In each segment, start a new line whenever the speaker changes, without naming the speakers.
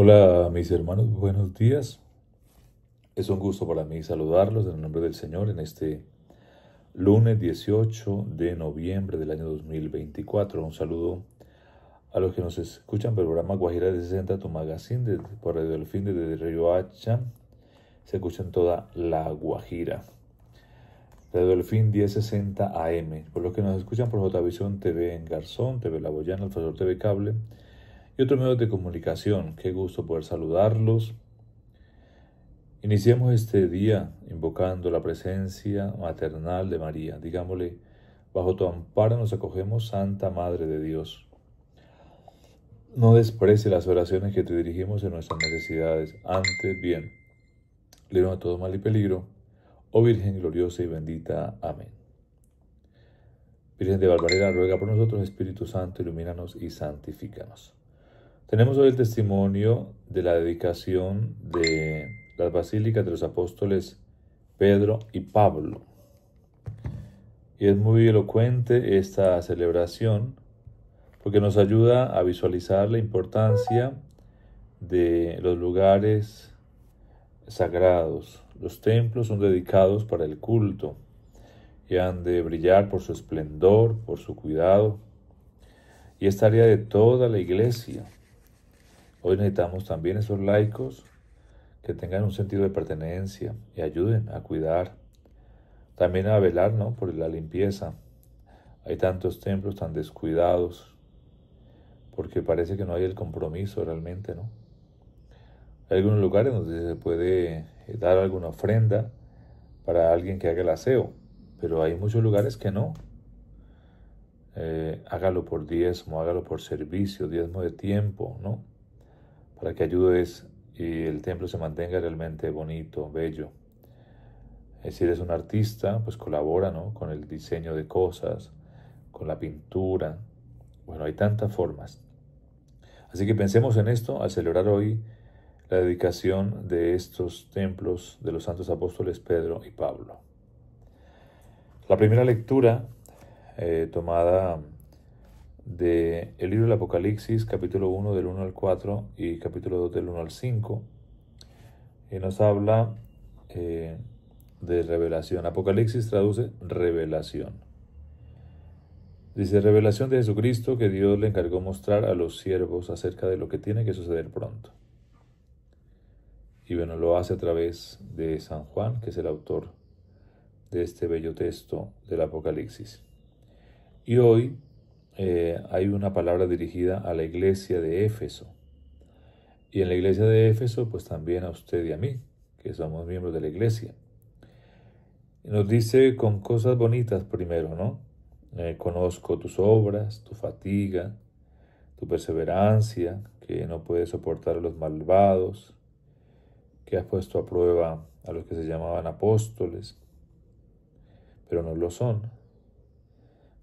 Hola mis hermanos, buenos días. Es un gusto para mí saludarlos en el nombre del Señor en este lunes 18 de noviembre del año 2024. Un saludo a los que nos escuchan por el programa Guajira de 60, tu magazine por Radio Delfín desde Río Hacha. Se escucha en toda la Guajira. Radio Delfín 1060 AM. Por los que nos escuchan por Jvisión TV en Garzón, TV La Boyana, Alfredo TV Cable y otro medio de comunicación. Qué gusto poder saludarlos. Iniciemos este día invocando la presencia maternal de María. Digámosle, bajo tu amparo nos acogemos, Santa Madre de Dios. No desprecie las oraciones que te dirigimos en nuestras necesidades. Antes bien, libramos a todo mal y peligro. Oh Virgen gloriosa y bendita. Amén. Virgen de Barbarera, ruega por nosotros, Espíritu Santo, ilumínanos y santifícanos. Tenemos hoy el testimonio de la dedicación de las basílicas de los apóstoles Pedro y Pablo. Y es muy elocuente esta celebración porque nos ayuda a visualizar la importancia de los lugares sagrados. Los templos son dedicados para el culto y han de brillar por su esplendor, por su cuidado. Y esta área de toda la iglesia Hoy necesitamos también esos laicos que tengan un sentido de pertenencia y ayuden a cuidar, también a velar ¿no? por la limpieza. Hay tantos templos tan descuidados porque parece que no hay el compromiso realmente, ¿no? Hay algunos lugares donde se puede eh, dar alguna ofrenda para alguien que haga el aseo, pero hay muchos lugares que no. Eh, hágalo por diezmo, hágalo por servicio, diezmo de tiempo, ¿no? para que ayudes y el templo se mantenga realmente bonito, bello. Eh, si eres un artista, pues colabora con el diseño de cosas, con la pintura. Bueno, hay tantas formas. Así que pensemos en esto al celebrar hoy la dedicación de estos templos de los santos apóstoles Pedro y Pablo. La primera lectura eh, tomada del libro del Apocalipsis, capítulo 1 del 1 al 4 y capítulo 2 del 1 al 5, y nos habla eh, de revelación. Apocalipsis traduce revelación. Dice, revelación de Jesucristo que Dios le encargó mostrar a los siervos acerca de lo que tiene que suceder pronto. Y bueno, lo hace a través de San Juan, que es el autor de este bello texto del Apocalipsis. Y hoy eh, hay una palabra dirigida a la iglesia de Éfeso. Y en la iglesia de Éfeso, pues también a usted y a mí, que somos miembros de la iglesia. Nos dice con cosas bonitas primero, ¿no? Eh, conozco tus obras, tu fatiga, tu perseverancia, que no puedes soportar a los malvados, que has puesto a prueba a los que se llamaban apóstoles, pero no lo son,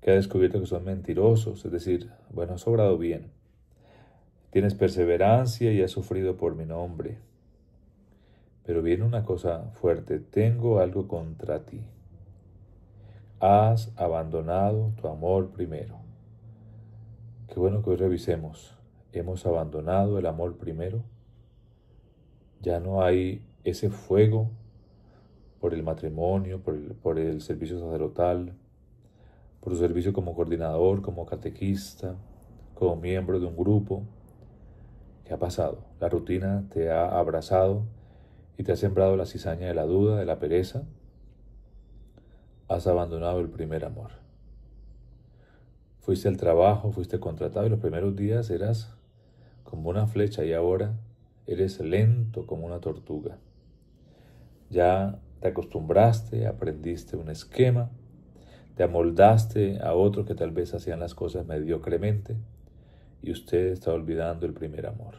que ha descubierto que son mentirosos, es decir, bueno, has obrado bien. Tienes perseverancia y has sufrido por mi nombre. Pero viene una cosa fuerte, tengo algo contra ti. Has abandonado tu amor primero. Qué bueno que hoy revisemos. ¿Hemos abandonado el amor primero? Ya no hay ese fuego por el matrimonio, por el, por el servicio sacerdotal, por su servicio como coordinador, como catequista, como miembro de un grupo. ¿Qué ha pasado? La rutina te ha abrazado y te ha sembrado la cizaña de la duda, de la pereza. Has abandonado el primer amor. Fuiste al trabajo, fuiste contratado y los primeros días eras como una flecha y ahora eres lento como una tortuga. Ya te acostumbraste, aprendiste un esquema te amoldaste a otro que tal vez hacían las cosas mediocremente y usted está olvidando el primer amor.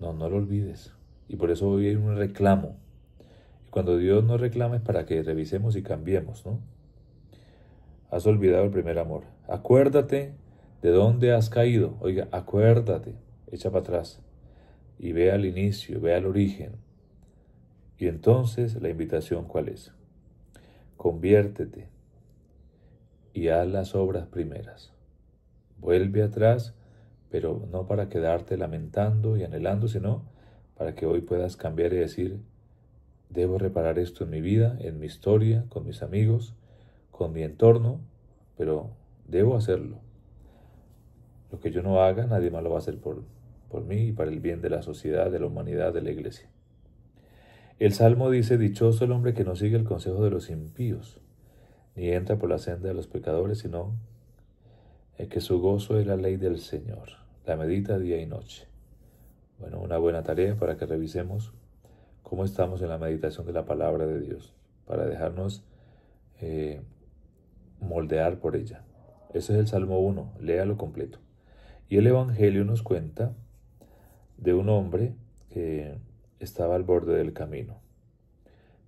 No, no lo olvides. Y por eso hoy hay un reclamo. Y cuando Dios nos reclama es para que revisemos y cambiemos, ¿no? Has olvidado el primer amor. Acuérdate de dónde has caído. Oiga, acuérdate, echa para atrás y ve al inicio, ve al origen. Y entonces la invitación cuál es? conviértete y haz las obras primeras. Vuelve atrás, pero no para quedarte lamentando y anhelando, sino para que hoy puedas cambiar y decir, debo reparar esto en mi vida, en mi historia, con mis amigos, con mi entorno, pero debo hacerlo. Lo que yo no haga, nadie más lo va a hacer por, por mí y para el bien de la sociedad, de la humanidad, de la iglesia. El Salmo dice, Dichoso el hombre que no sigue el consejo de los impíos, ni entra por la senda de los pecadores, sino que su gozo es la ley del Señor, la medita día y noche. Bueno, una buena tarea para que revisemos cómo estamos en la meditación de la palabra de Dios, para dejarnos eh, moldear por ella. Ese es el Salmo 1, léalo completo. Y el Evangelio nos cuenta de un hombre que estaba al borde del camino,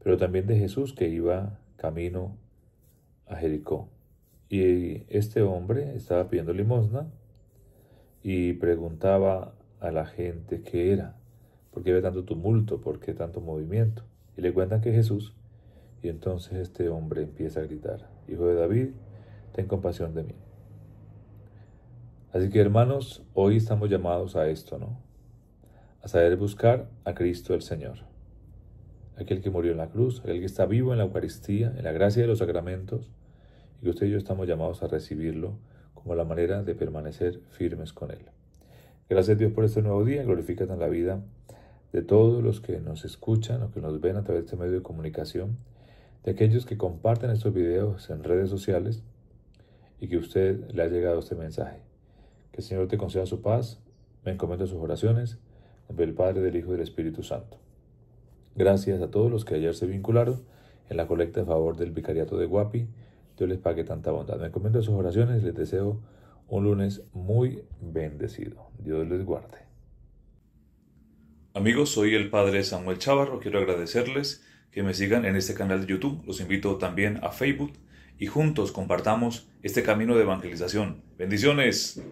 pero también de Jesús que iba camino a Jericó. Y este hombre estaba pidiendo limosna y preguntaba a la gente qué era, por qué había tanto tumulto, por qué tanto movimiento. Y le cuentan que Jesús, y entonces este hombre empieza a gritar, Hijo de David, ten compasión de mí. Así que hermanos, hoy estamos llamados a esto, ¿no? a saber buscar a Cristo el Señor, aquel que murió en la cruz, aquel que está vivo en la Eucaristía, en la gracia de los sacramentos, y que usted y yo estamos llamados a recibirlo como la manera de permanecer firmes con Él. Gracias Dios por este nuevo día, glorifica en la vida de todos los que nos escuchan o que nos ven a través de este medio de comunicación, de aquellos que comparten estos videos en redes sociales y que a usted le ha llegado este mensaje. Que el Señor te conceda su paz, me encomiendo sus oraciones del Padre, del Hijo y del Espíritu Santo. Gracias a todos los que ayer se vincularon en la colecta en favor del Vicariato de Guapi. Dios les pague tanta bondad. Me encomiendo sus oraciones les deseo un lunes muy bendecido. Dios les guarde. Amigos, soy el Padre Samuel Chavarro. Quiero agradecerles que me sigan en este canal de YouTube. Los invito también a Facebook y juntos compartamos este camino de evangelización. Bendiciones.